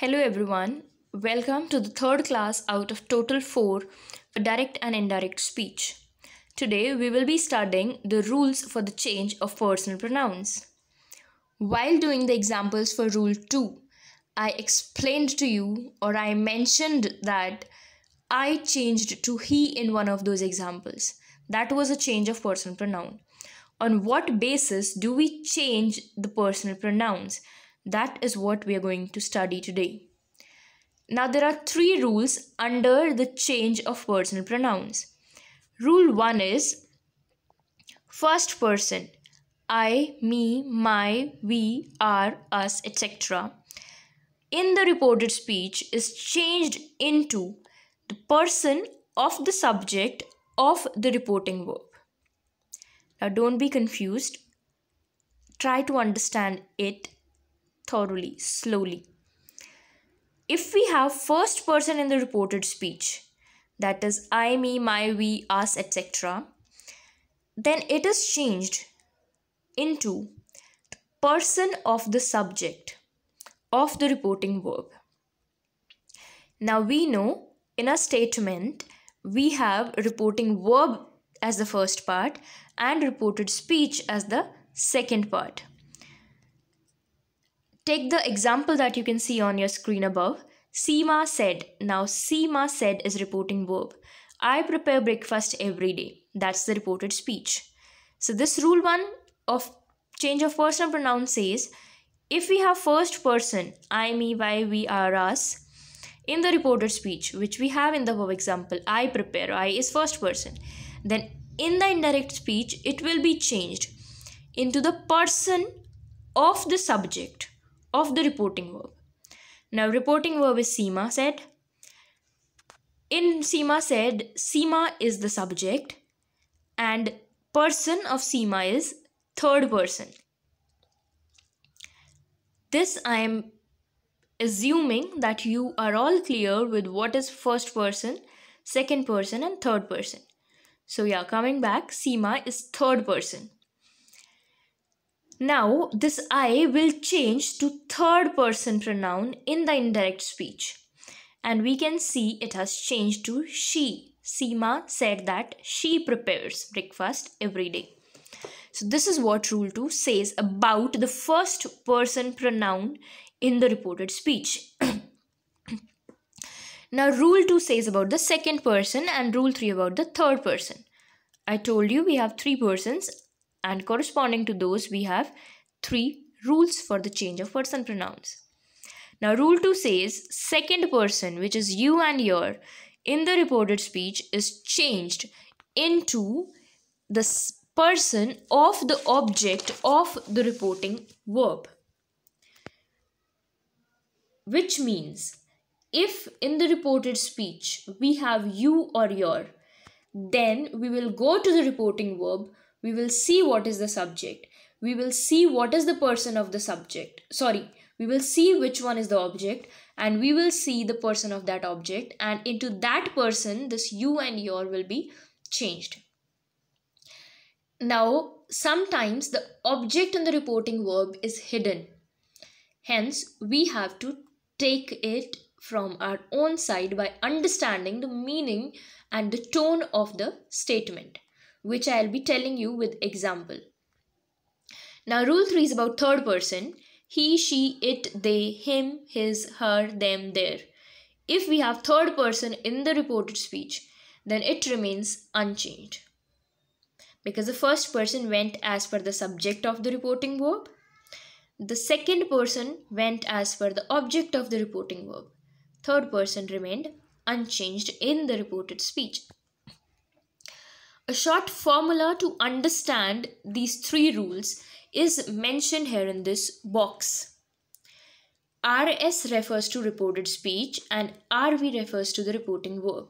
Hello everyone, welcome to the third class out of total four direct and indirect speech. Today we will be studying the rules for the change of personal pronouns. While doing the examples for rule 2, I explained to you or I mentioned that I changed to he in one of those examples. That was a change of personal pronoun. On what basis do we change the personal pronouns? That is what we are going to study today. Now, there are three rules under the change of personal pronouns. Rule 1 is first person I, me, my, we, are, us, etc. in the reported speech is changed into the person of the subject of the reporting verb. Now, don't be confused. Try to understand it thoroughly, slowly. If we have first person in the reported speech, that is I, me, my, we, us, etc., then it is changed into the person of the subject of the reporting verb. Now we know in a statement we have reporting verb as the first part and reported speech as the second part. Take the example that you can see on your screen above. Seema said. Now, Seema said is reporting verb. I prepare breakfast every day. That's the reported speech. So this rule one of change of personal pronoun says, if we have first person, I, me, why, we, are, us, in the reported speech, which we have in the verb example, I prepare, I is first person, then in the indirect speech, it will be changed into the person of the subject of the reporting verb. Now reporting verb is Seema said. In Seema said, Seema is the subject and person of Seema is third person. This I am assuming that you are all clear with what is first person, second person and third person. So yeah, coming back, Seema is third person. Now this I will change to third person pronoun in the indirect speech. And we can see it has changed to she. Seema said that she prepares breakfast every day. So this is what rule 2 says about the first person pronoun in the reported speech. now rule 2 says about the second person and rule 3 about the third person. I told you we have three persons and corresponding to those we have three rules for the change of person pronouns. Now rule 2 says second person which is you and your in the reported speech is changed into the person of the object of the reporting verb. Which means if in the reported speech we have you or your then we will go to the reporting verb we will see what is the subject. We will see what is the person of the subject. Sorry, we will see which one is the object and we will see the person of that object and into that person this you and your will be changed. Now, sometimes the object in the reporting verb is hidden. Hence, we have to take it from our own side by understanding the meaning and the tone of the statement which I'll be telling you with example. Now rule 3 is about third person. He, she, it, they, him, his, her, them, their. If we have third person in the reported speech, then it remains unchanged. Because the first person went as per the subject of the reporting verb. The second person went as per the object of the reporting verb. Third person remained unchanged in the reported speech. A short formula to understand these three rules is mentioned here in this box. RS refers to reported speech and RV refers to the reporting verb.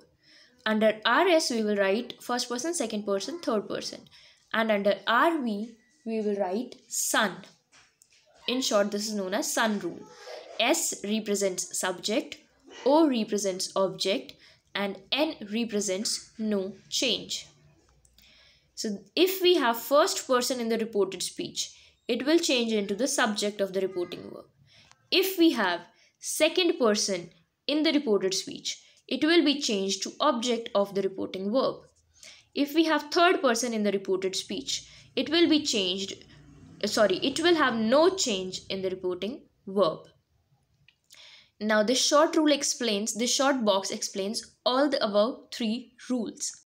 Under RS, we will write first person, second person, third person. And under RV, we will write sun. In short, this is known as sun rule. S represents subject, O represents object, and N represents no change. So if we have first person in the reported speech, it will change into the subject of the reporting verb. If we have second person in the reported speech, it will be changed to object of the reporting verb. If we have third person in the reported speech, it will be changed, uh, sorry, it will have no change in the reporting verb. Now, this short rule explains, this short box explains all the above three rules.